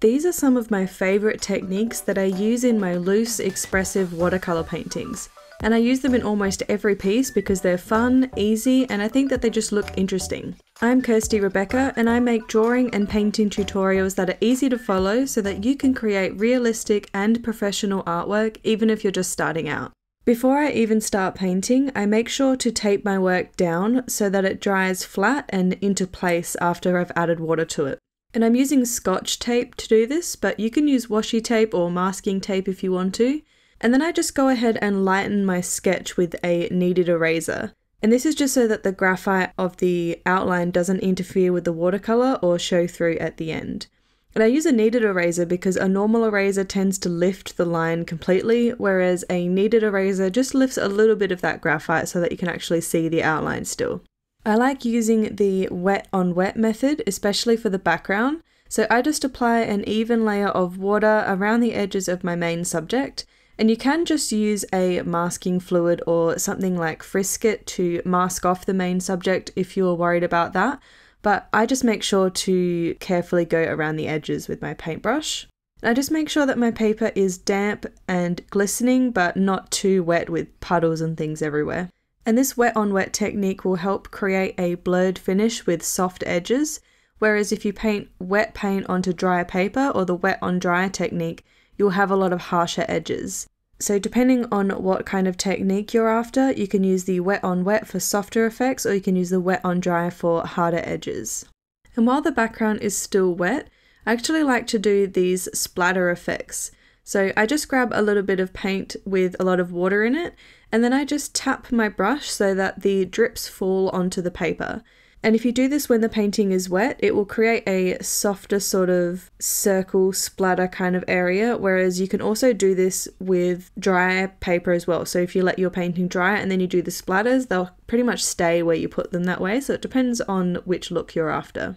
These are some of my favourite techniques that I use in my loose, expressive watercolour paintings. And I use them in almost every piece because they're fun, easy, and I think that they just look interesting. I'm Kirsty Rebecca, and I make drawing and painting tutorials that are easy to follow so that you can create realistic and professional artwork even if you're just starting out. Before I even start painting, I make sure to tape my work down so that it dries flat and into place after I've added water to it. And I'm using scotch tape to do this, but you can use washi tape or masking tape if you want to. And then I just go ahead and lighten my sketch with a kneaded eraser. And this is just so that the graphite of the outline doesn't interfere with the watercolour or show through at the end. And I use a kneaded eraser because a normal eraser tends to lift the line completely, whereas a kneaded eraser just lifts a little bit of that graphite so that you can actually see the outline still. I like using the wet on wet method, especially for the background, so I just apply an even layer of water around the edges of my main subject, and you can just use a masking fluid or something like Frisket to mask off the main subject if you're worried about that, but I just make sure to carefully go around the edges with my paintbrush. I just make sure that my paper is damp and glistening, but not too wet with puddles and things everywhere. And this wet on wet technique will help create a blurred finish with soft edges, whereas if you paint wet paint onto dry paper or the wet on dry technique, you'll have a lot of harsher edges. So depending on what kind of technique you're after, you can use the wet on wet for softer effects or you can use the wet on dry for harder edges. And while the background is still wet, I actually like to do these splatter effects. So I just grab a little bit of paint with a lot of water in it, and then I just tap my brush so that the drips fall onto the paper. And if you do this when the painting is wet, it will create a softer sort of circle splatter kind of area. Whereas you can also do this with dry paper as well. So if you let your painting dry and then you do the splatters, they'll pretty much stay where you put them that way. So it depends on which look you're after.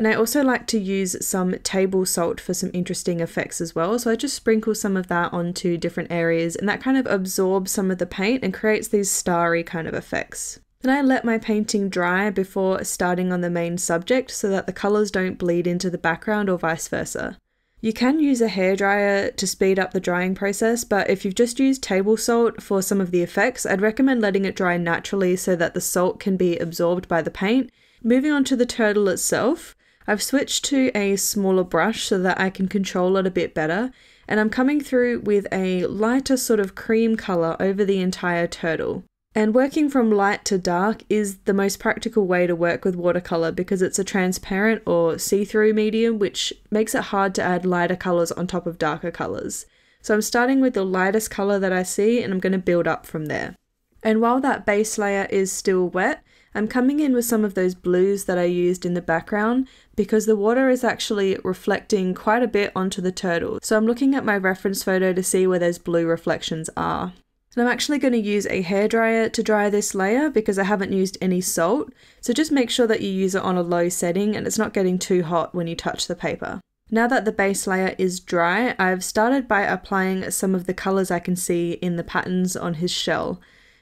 And I also like to use some table salt for some interesting effects as well. So I just sprinkle some of that onto different areas and that kind of absorbs some of the paint and creates these starry kind of effects. Then I let my painting dry before starting on the main subject so that the colours don't bleed into the background or vice versa. You can use a hairdryer to speed up the drying process, but if you've just used table salt for some of the effects, I'd recommend letting it dry naturally so that the salt can be absorbed by the paint. Moving on to the turtle itself, I've switched to a smaller brush so that I can control it a bit better and I'm coming through with a lighter sort of cream colour over the entire turtle. And working from light to dark is the most practical way to work with watercolour because it's a transparent or see-through medium which makes it hard to add lighter colours on top of darker colours. So I'm starting with the lightest colour that I see and I'm going to build up from there. And while that base layer is still wet, I'm coming in with some of those blues that I used in the background because the water is actually reflecting quite a bit onto the turtle. So I'm looking at my reference photo to see where those blue reflections are. And I'm actually going to use a hairdryer to dry this layer because I haven't used any salt. So just make sure that you use it on a low setting and it's not getting too hot when you touch the paper. Now that the base layer is dry, I've started by applying some of the colours I can see in the patterns on his shell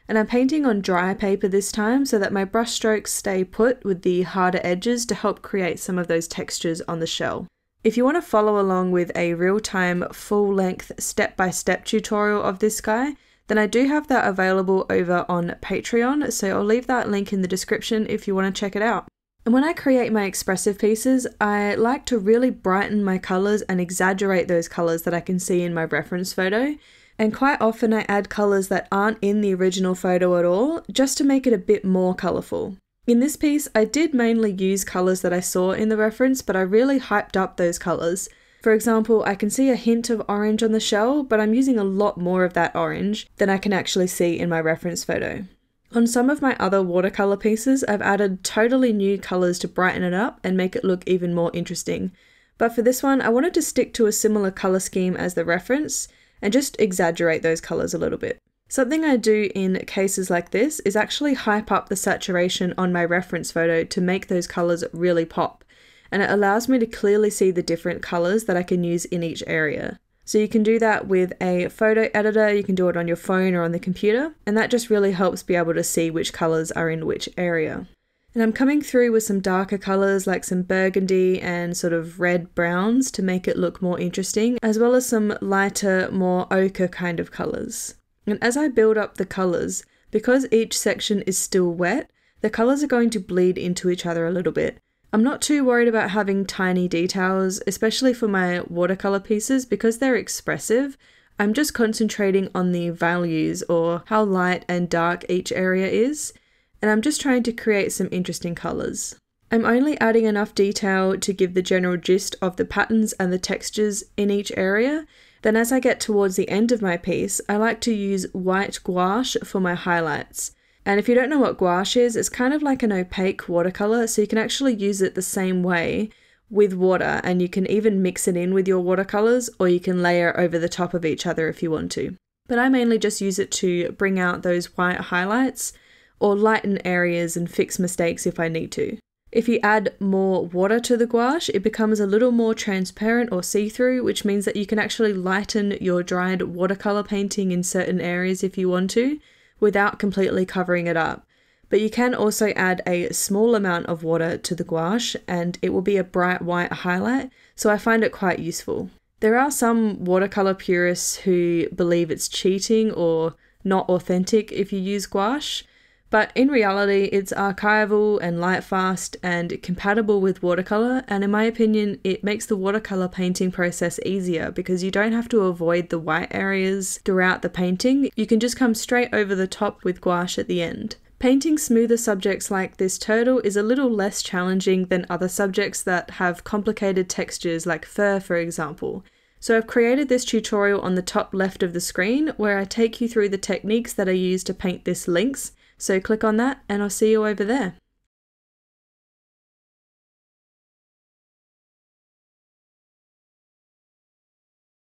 and I'm painting on dry paper this time so that my brush strokes stay put with the harder edges to help create some of those textures on the shell. If you want to follow along with a real-time, full-length, step-by-step tutorial of this guy, then I do have that available over on Patreon, so I'll leave that link in the description if you want to check it out. And when I create my expressive pieces, I like to really brighten my colours and exaggerate those colours that I can see in my reference photo. And quite often I add colours that aren't in the original photo at all, just to make it a bit more colourful. In this piece, I did mainly use colours that I saw in the reference, but I really hyped up those colours. For example, I can see a hint of orange on the shell, but I'm using a lot more of that orange than I can actually see in my reference photo. On some of my other watercolour pieces, I've added totally new colours to brighten it up and make it look even more interesting. But for this one, I wanted to stick to a similar colour scheme as the reference, and just exaggerate those colours a little bit. Something I do in cases like this is actually hype up the saturation on my reference photo to make those colours really pop, and it allows me to clearly see the different colours that I can use in each area. So you can do that with a photo editor, you can do it on your phone or on the computer, and that just really helps be able to see which colours are in which area. And I'm coming through with some darker colours like some burgundy and sort of red browns to make it look more interesting, as well as some lighter, more ochre kind of colours. And as I build up the colours, because each section is still wet, the colours are going to bleed into each other a little bit. I'm not too worried about having tiny details, especially for my watercolour pieces because they're expressive. I'm just concentrating on the values or how light and dark each area is and I'm just trying to create some interesting colours. I'm only adding enough detail to give the general gist of the patterns and the textures in each area, then as I get towards the end of my piece, I like to use white gouache for my highlights. And if you don't know what gouache is, it's kind of like an opaque watercolour, so you can actually use it the same way with water, and you can even mix it in with your watercolours, or you can layer over the top of each other if you want to. But I mainly just use it to bring out those white highlights or lighten areas and fix mistakes if I need to. If you add more water to the gouache, it becomes a little more transparent or see-through, which means that you can actually lighten your dried watercolour painting in certain areas if you want to, without completely covering it up. But you can also add a small amount of water to the gouache and it will be a bright white highlight, so I find it quite useful. There are some watercolour purists who believe it's cheating or not authentic if you use gouache, but in reality, it's archival and light fast and compatible with watercolour, and in my opinion, it makes the watercolour painting process easier because you don't have to avoid the white areas throughout the painting, you can just come straight over the top with gouache at the end. Painting smoother subjects like this turtle is a little less challenging than other subjects that have complicated textures like fur, for example. So I've created this tutorial on the top left of the screen where I take you through the techniques that I use to paint this lynx so click on that and I'll see you over there.